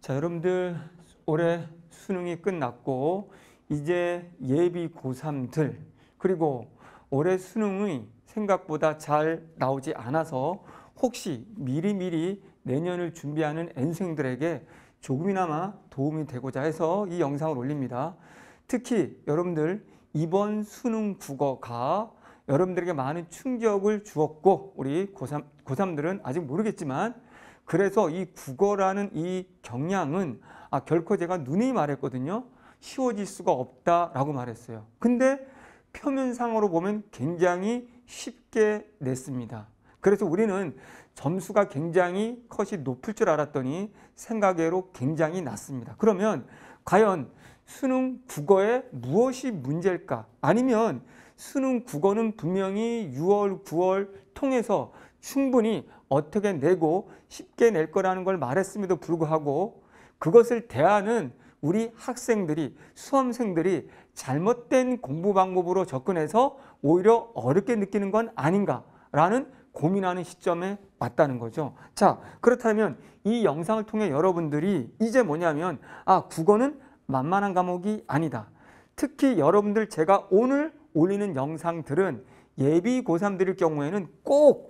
자, 여러분들 올해 수능이 끝났고 이제 예비 고3들 그리고 올해 수능이 생각보다 잘 나오지 않아서 혹시 미리미리 내년을 준비하는 N생들에게 조금이나마 도움이 되고자 해서 이 영상을 올립니다. 특히 여러분들 이번 수능 국어가 여러분들에게 많은 충격을 주었고 우리 고3, 고3들은 아직 모르겠지만 그래서 이 국어라는 이 경향은 아, 결코 제가 누누이 말했거든요. 쉬워질 수가 없다라고 말했어요. 근데 표면상으로 보면 굉장히 쉽게 냈습니다. 그래서 우리는 점수가 굉장히 컷이 높을 줄 알았더니 생각외로 굉장히 낮습니다. 그러면 과연 수능 국어에 무엇이 문제일까? 아니면 수능 국어는 분명히 6월, 9월 통해서 충분히 어떻게 내고 쉽게 낼 거라는 걸 말했음에도 불구하고 그것을 대하는 우리 학생들이 수험생들이 잘못된 공부 방법으로 접근해서 오히려 어렵게 느끼는 건 아닌가라는 고민하는 시점에 왔다는 거죠. 자 그렇다면 이 영상을 통해 여러분들이 이제 뭐냐면 아 국어는 만만한 과목이 아니다. 특히 여러분들 제가 오늘 올리는 영상들은 예비 고3들일 경우에는 꼭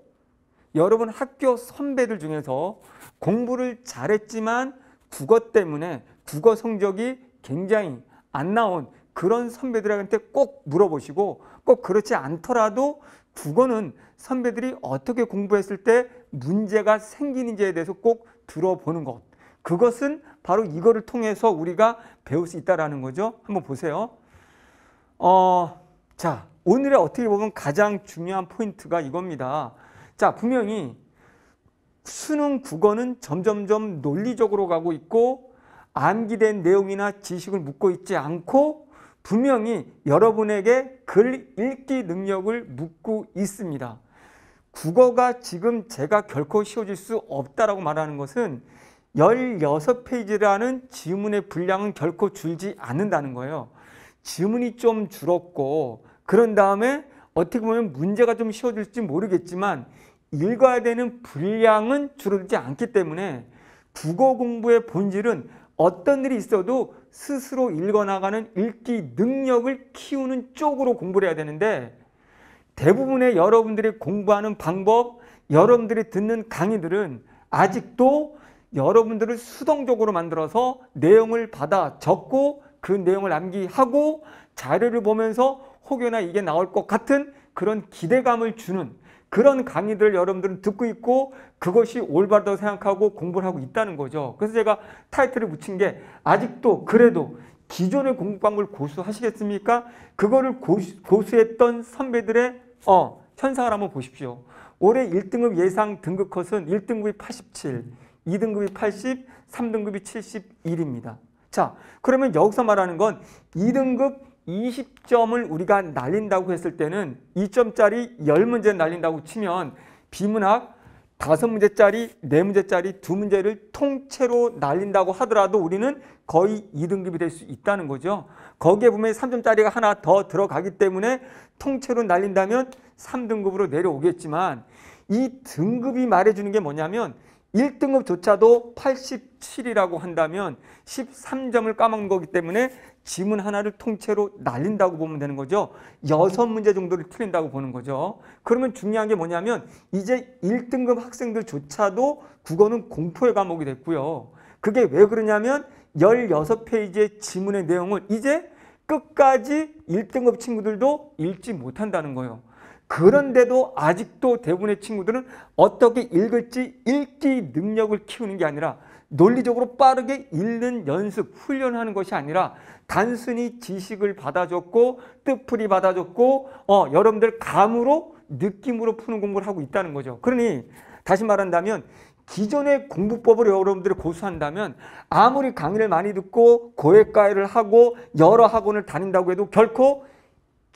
여러분 학교 선배들 중에서 공부를 잘했지만 국어 때문에 국어 성적이 굉장히 안 나온 그런 선배들한테 꼭 물어보시고 꼭 그렇지 않더라도 국어는 선배들이 어떻게 공부했을 때 문제가 생기는지에 대해서 꼭 들어보는 것. 그것은 바로 이거를 통해서 우리가 배울 수있다는 거죠. 한번 보세요. 어, 자, 오늘의 어떻게 보면 가장 중요한 포인트가 이겁니다. 자, 분명히 수능 국어는 점점점 논리적으로 가고 있고 암기된 내용이나 지식을 묻고 있지 않고 분명히 여러분에게 글 읽기 능력을 묻고 있습니다. 국어가 지금 제가 결코 쉬워질 수 없다라고 말하는 것은 16페이지라는 지문의 분량은 결코 줄지 않는다는 거예요. 지문이 좀 줄었고 그런 다음에 어떻게 보면 문제가 좀 쉬워질지 모르겠지만 읽어야 되는 분량은 줄어들지 않기 때문에 국어 공부의 본질은 어떤 일이 있어도 스스로 읽어나가는 읽기 능력을 키우는 쪽으로 공부를 해야 되는데 대부분의 여러분들이 공부하는 방법, 여러분들이 듣는 강의들은 아직도 여러분들을 수동적으로 만들어서 내용을 받아 적고 그 내용을 암기하고 자료를 보면서 혹여나 이게 나올 것 같은 그런 기대감을 주는 그런 강의들 여러분들은 듣고 있고 그것이 올바르다고 생각하고 공부를 하고 있다는 거죠. 그래서 제가 타이틀을 붙인 게 아직도 그래도 기존의 공부 방법을 고수하시겠습니까? 그거를 고수, 고수했던 선배들의 어, 현상을 한번 보십시오. 올해 1등급 예상 등급 컷은 1등급이 87, 2등급이 80, 3등급이 71입니다. 자, 그러면 여기서 말하는 건 2등급 20점을 우리가 날린다고 했을 때는 2점짜리 10문제 날린다고 치면 비문학 5문제짜리 4문제짜리 2문제를 통째로 날린다고 하더라도 우리는 거의 2등급이 될 수 있다는 거죠. 거기에 보면 3점짜리가 하나 더 들어가기 때문에 통째로 날린다면 3등급으로 내려오겠지만 이 등급이 말해주는 게 뭐냐면 1등급조차도 87이라고 한다면 13점을 까먹는 거기 때문에 지문 하나를 통째로 날린다고 보면 되는 거죠. 여섯 음. 문제 정도를 틀린다고 보는 거죠. 그러면 중요한 게 뭐냐면 이제 1등급 학생들조차도 국어는 공포의 과목이 됐고요. 그게 왜 그러냐면 16페이지의 지문의 내용을 이제 끝까지 1등급 친구들도 읽지 못한다는 거예요. 그런데도 아직도 대부분의 친구들은 어떻게 읽을지 읽기 능력을 키우는 게 아니라 논리적으로 빠르게 읽는 연습, 훈련하는 것이 아니라 단순히 지식을 받아줬고 뜻풀이 받아줬고 어, 여러분들 감으로 느낌으로 푸는 공부를 하고 있다는 거죠. 그러니 다시 말한다면 기존의 공부법을 여러분들이 고수한다면 아무리 강의를 많이 듣고 고액과외를 하고 여러 학원을 다닌다고 해도 결코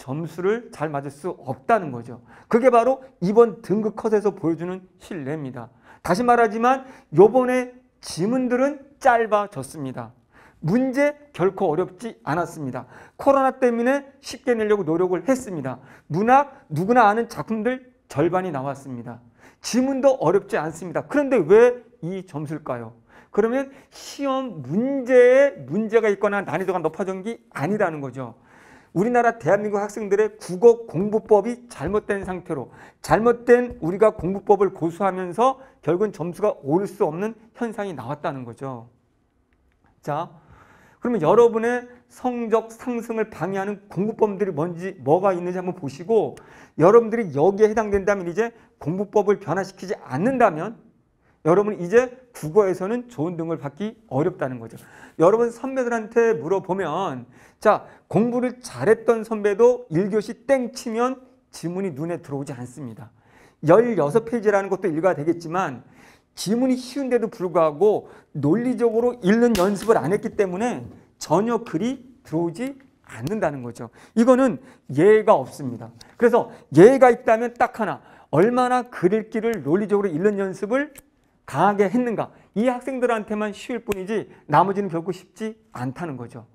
점수를 잘 맞을 수 없다는 거죠. 그게 바로 이번 등급 컷에서 보여주는 신뢰입니다. 다시 말하지만 요번에 지문들은 짧아졌습니다. 문제 결코 어렵지 않았습니다. 코로나 때문에 쉽게 내려고 노력을 했습니다. 문학 누구나 아는 작품들 절반이 나왔습니다. 지문도 어렵지 않습니다. 그런데 왜 이 점수일까요? 그러면 시험 문제에 문제가 있거나 난이도가 높아진 게 아니라는 거죠. 우리나라 대한민국 학생들의 국어 공부법이 잘못된 상태로 잘못된 우리가 공부법을 고수하면서 결국은 점수가 오를 수 없는 현상이 나왔다는 거죠. 자, 그러면 여러분의 성적 상승을 방해하는 공부법들이 뭔지 뭐가 있는지 한번 보시고 여러분들이 여기에 해당된다면 이제 공부법을 변화시키지 않는다면 여러분 이제 국어에서는 좋은 등을 받기 어렵다는 거죠. 여러분 선배들한테 물어보면 자 공부를 잘했던 선배도 1교시 땡 치면 지문이 눈에 들어오지 않습니다. 16페이지라는 것도 일가 되겠지만 지문이 쉬운데도 불구하고 논리적으로 읽는 연습을 안 했기 때문에 전혀 글이 들어오지 않는다는 거죠. 이거는 예가 없습니다. 그래서 예가 있다면 딱 하나 얼마나 글 읽기를 논리적으로 읽는 연습을 강하게 했는가 이 학생들한테만 쉬울 뿐이지 나머지는 결국 쉽지 않다는 거죠.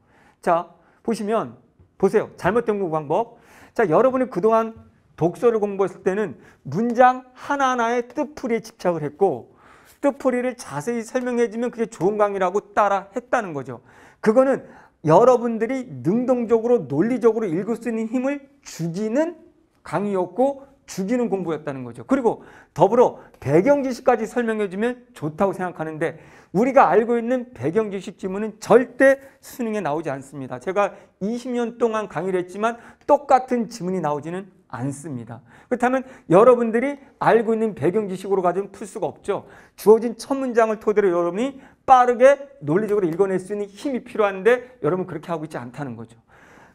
자 보시면 보세요. 잘못된 공부 방법. 자 여러분이 그동안 독서를 공부했을 때는 문장 하나하나의 뜻풀이에 집착을 했고 뜻풀이를 자세히 설명해주면 그게 좋은 강의라고 따라 했다는 거죠. 그거는 여러분들이 능동적으로 논리적으로 읽을 수 있는 힘을 주지는 강의였고 죽이는 공부였다는 거죠. 그리고 더불어 배경 지식까지 설명해 주면 좋다고 생각하는데 우리가 알고 있는 배경 지식 지문은 절대 수능에 나오지 않습니다. 제가 20년 동안 강의를 했지만 똑같은 지문이 나오지는 않습니다. 그렇다면 여러분들이 알고 있는 배경 지식으로 가지고는 풀 수가 없죠. 주어진 첫 문장을 토대로 여러분이 빠르게 논리적으로 읽어낼 수 있는 힘이 필요한데 여러분 그렇게 하고 있지 않다는 거죠.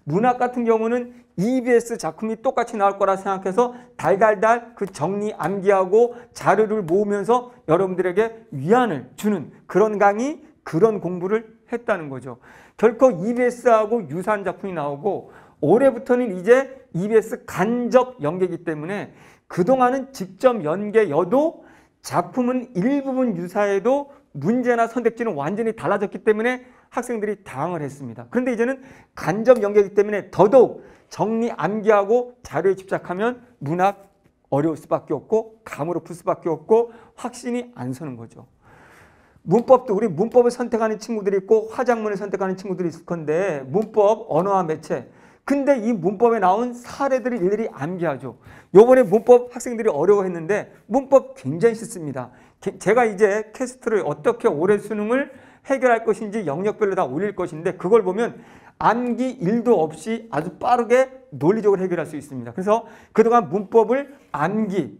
문학 같은 경우는 EBS 작품이 똑같이 나올 거라 생각해서 달달달 그 정리 암기하고 자료를 모으면서 여러분들에게 위안을 주는 그런 강의 그런 공부를 했다는 거죠. 결코 EBS하고 유사한 작품이 나오고 올해부터는 이제 EBS 간접 연계이기 때문에 그동안은 직접 연계여도 작품은 일부분 유사해도 문제나 선택지는 완전히 달라졌기 때문에 학생들이 당황을 했습니다. 그런데 이제는 간접 연계이기 때문에 더더욱 정리 암기하고 자료에 집착하면 문학 어려울 수밖에 없고 감으로 풀 수밖에 없고 확신이 안 서는 거죠. 문법도 우리 문법을 선택하는 친구들이 있고 화작문을 선택하는 친구들이 있을 건데 문법, 언어와 매체 근데 이 문법에 나온 사례들을 일일이 암기하죠. 요번에 문법 학생들이 어려워했는데 문법 굉장히 쉽습니다. 제가 이제 캐스트를 어떻게 올해 수능을 해결할 것인지 영역별로 다 올릴 것인데 그걸 보면 암기 1도 없이 아주 빠르게 논리적으로 해결할 수 있습니다. 그래서 그동안 문법을 암기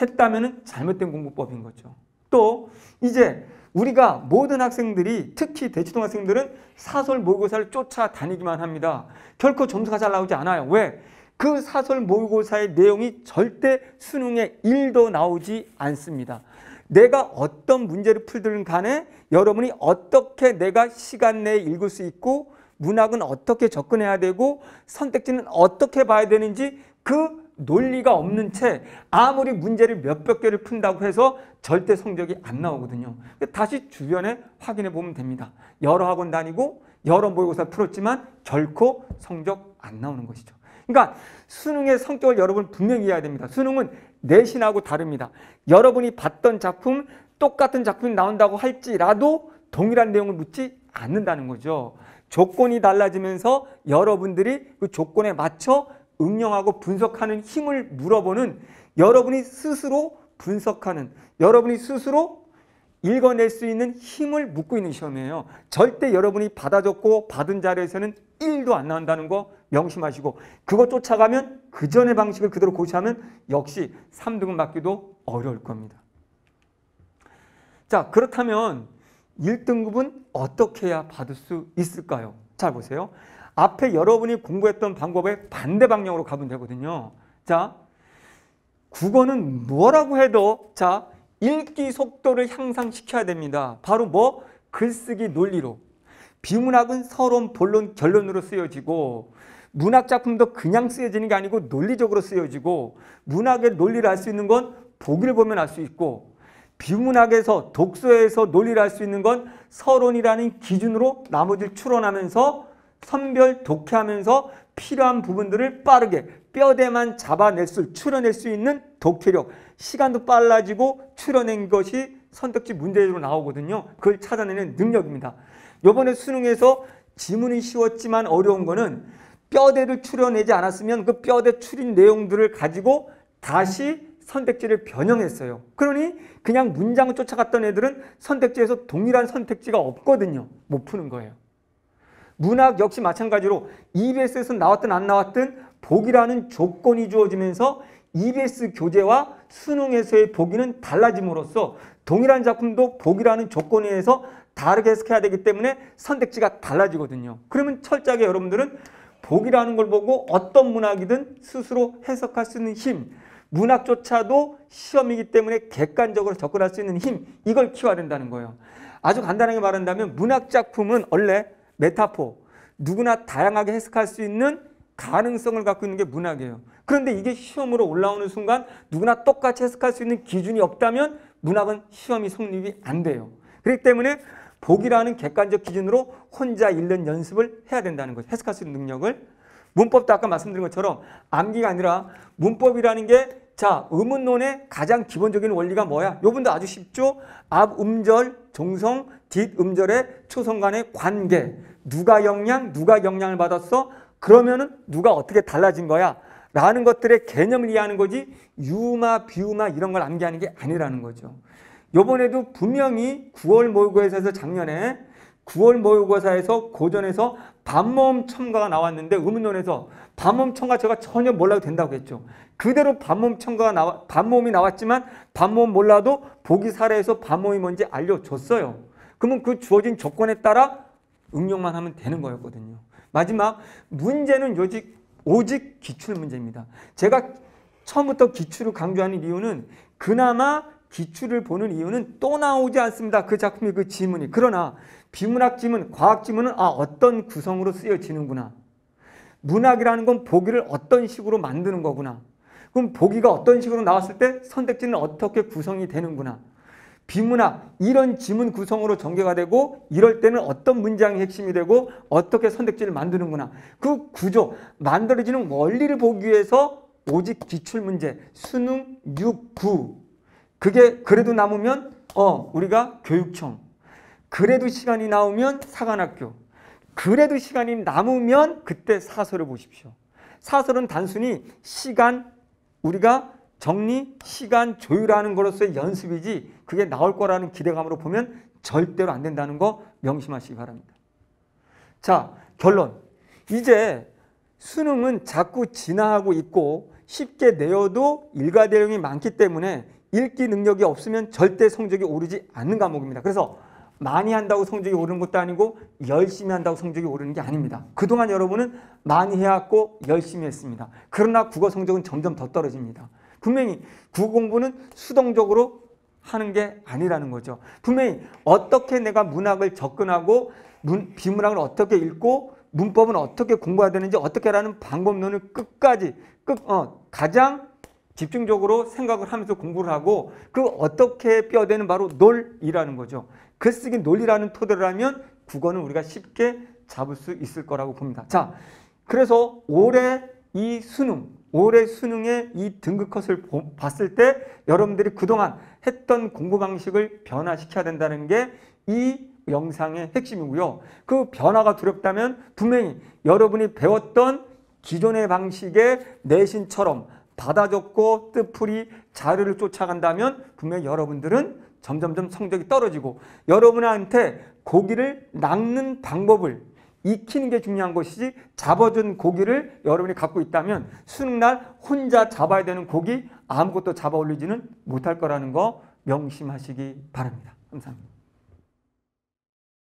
했다면 잘못된 공부법인 거죠. 또 이제 우리가 모든 학생들이 특히 대치동 학생들은 사설 모의고사를 쫓아다니기만 합니다. 결코 점수가 잘 나오지 않아요. 왜? 그 사설 모의고사의 내용이 절대 수능에 1도 나오지 않습니다. 내가 어떤 문제를 풀든 간에 여러분이 어떻게 내가 시간 내에 읽을 수 있고 문학은 어떻게 접근해야 되고 선택지는 어떻게 봐야 되는지 그 논리가 없는 채 아무리 문제를 몇백 개를 푼다고 해서 절대 성적이 안 나오거든요. 그 다시 주변에 확인해 보면 됩니다. 여러 학원 다니고 여러 모의고사 풀었지만 결코 성적 안 나오는 것이죠. 그러니까 수능의 성격을 여러분 분명히 해야 됩니다. 수능은 내신하고 다릅니다. 여러분이 봤던 작품, 똑같은 작품이 나온다고 할지라도 동일한 내용을 묻지 않는다는 거죠. 조건이 달라지면서 여러분들이 그 조건에 맞춰 응용하고 분석하는 힘을 물어보는 여러분이 스스로 분석하는 여러분이 스스로 읽어낼 수 있는 힘을 묻고 있는 시험이에요. 절대 여러분이 받아줬고 받은 자리에서는 1도 안 나온다는 거 명심하시고 그거 쫓아가면 그전의 방식을 그대로 고시하면 역시 3등은 받기도 어려울 겁니다. 자, 그렇다면 1등급은 어떻게 해야 받을 수 있을까요? 잘 보세요. 앞에 여러분이 공부했던 방법의 반대 방향으로 가면 되거든요. 자, 국어는 뭐라고 해도 자, 읽기 속도를 향상시켜야 됩니다. 바로 뭐? 글쓰기 논리로. 비문학은 서론, 본론, 결론으로 쓰여지고 문학 작품도 그냥 쓰여지는 게 아니고 논리적으로 쓰여지고 문학의 논리를 알 수 있는 건 보기를 보면 알 수 있고 비문학에서 독서에서 논리를 할 수 있는 건 서론이라는 기준으로 나머지를 추론하면서 선별 독해하면서 필요한 부분들을 빠르게 뼈대만 잡아낼 수 추려낼 수 있는 독해력 시간도 빨라지고 추려낸 것이 선택지 문제로 나오거든요. 그걸 찾아내는 능력입니다. 요번에 수능에서 지문이 쉬웠지만 어려운 거는 뼈대를 추려내지 않았으면 그 뼈대 추린 내용들을 가지고 다시 선택지를 변형했어요. 그러니 그냥 문장을 쫓아갔던 애들은 선택지에서 동일한 선택지가 없거든요. 못 푸는 거예요. 문학 역시 마찬가지로 EBS에서 나왔든 안 나왔든 보기라는 조건이 주어지면서 EBS 교재와 수능에서의 보기는 달라짐으로써 동일한 작품도 보기라는 조건에 의해서 다르게 해석해야 되기 때문에 선택지가 달라지거든요. 그러면 철저하게 여러분들은 보기라는 걸 보고 어떤 문학이든 스스로 해석할 수 있는 힘, 문학조차도 시험이기 때문에 객관적으로 접근할 수 있는 힘 이걸 키워야 된다는 거예요. 아주 간단하게 말한다면 문학작품은 원래 메타포 누구나 다양하게 해석할 수 있는 가능성을 갖고 있는 게 문학이에요. 그런데 이게 시험으로 올라오는 순간 누구나 똑같이 해석할 수 있는 기준이 없다면 문학은 시험이 성립이 안 돼요. 그렇기 때문에 보기라는 객관적 기준으로 혼자 읽는 연습을 해야 된다는 거죠. 해석할 수 있는 능력을. 문법도 아까 말씀드린 것처럼 암기가 아니라 문법이라는 게 자, 음운론의 가장 기본적인 원리가 뭐야? 요분도 아주 쉽죠? 앞 음절, 종성, 뒷 음절의 초성 간의 관계. 누가 영향, 누가 영향을 받았어? 그러면은 누가 어떻게 달라진 거야? 라는 것들의 개념을 이해하는 거지 유마, 비유마 이런 걸 암기하는 게 아니라는 거죠. 요번에도 분명히 9월 모의고사에서 작년에 9월 모의고사에서 고전에서 반모음 첨가가 나왔는데 의문론에서 반모음 첨가 제가 전혀 몰라도 된다고 했죠. 그대로 반모음 첨가가 나와 반모음이 나왔지만 반모음 몰라도 보기 사례에서 반모음이 뭔지 알려줬어요. 그러면 그 주어진 조건에 따라 응용만 하면 되는 거였거든요. 마지막 문제는 요직 오직 기출 문제입니다. 제가 처음부터 기출을 강조하는 이유는 그나마 기출을 보는 이유는 또 나오지 않습니다. 그 작품의 그 지문이. 그러나 비문학 지문, 과학 지문은 아 어떤 구성으로 쓰여지는구나. 문학이라는 건 보기를 어떤 식으로 만드는 거구나. 그럼 보기가 어떤 식으로 나왔을 때 선택지는 어떻게 구성이 되는구나. 비문학 이런 지문 구성으로 전개가 되고 이럴 때는 어떤 문장이 핵심이 되고 어떻게 선택지를 만드는구나. 그 구조, 만들어지는 원리를 보기 위해서 오직 기출문제, 수능 6, 9 그게 그래도 남으면 어 우리가 교육청 그래도 시간이 나오면 사관학교 그래도 시간이 남으면 그때 사설을 보십시오. 사설은 단순히 시간 우리가 정리, 시간 조율하는 것으로서의 연습이지 그게 나올 거라는 기대감으로 보면 절대로 안 된다는 거 명심하시기 바랍니다. 자, 결론. 이제 수능은 자꾸 진화하고 있고 쉽게 내어도 일과 대응이 많기 때문에 읽기 능력이 없으면 절대 성적이 오르지 않는 과목입니다. 그래서 많이 한다고 성적이 오르는 것도 아니고 열심히 한다고 성적이 오르는 게 아닙니다. 그동안 여러분은 많이 해왔고 열심히 했습니다. 그러나 국어 성적은 점점 더 떨어집니다. 분명히 국어 공부는 수동적으로 하는 게 아니라는 거죠. 분명히 어떻게 내가 문학을 접근하고 문, 비문학을 어떻게 읽고 문법은 어떻게 공부해야 되는지 어떻게 하라는 방법론을 끝까지 끝, 어, 가장 집중적으로 생각을 하면서 공부를 하고 그 어떻게 뼈대는 바로 놀이라는 거죠. 글쓰기 그 논리라는 토대로 라면 국어는 우리가 쉽게 잡을 수 있을 거라고 봅니다. 자, 그래서 올해 이 수능, 올해 수능의 이 등급컷을 봤을 때 여러분들이 그동안 했던 공부 방식을 변화시켜야 된다는 게 이 영상의 핵심이고요. 그 변화가 두렵다면 분명히 여러분이 배웠던 기존의 방식의 내신처럼 받아줬고 뜻풀이 자료를 쫓아간다면 분명히 여러분들은 점점점 성적이 떨어지고 여러분한테 고기를 낚는 방법을 익히는 게 중요한 것이지 잡아준 고기를 여러분이 갖고 있다면 수능날 혼자 잡아야 되는 고기 아무것도 잡아 올리지는 못할 거라는 거 명심하시기 바랍니다. 감사합니다.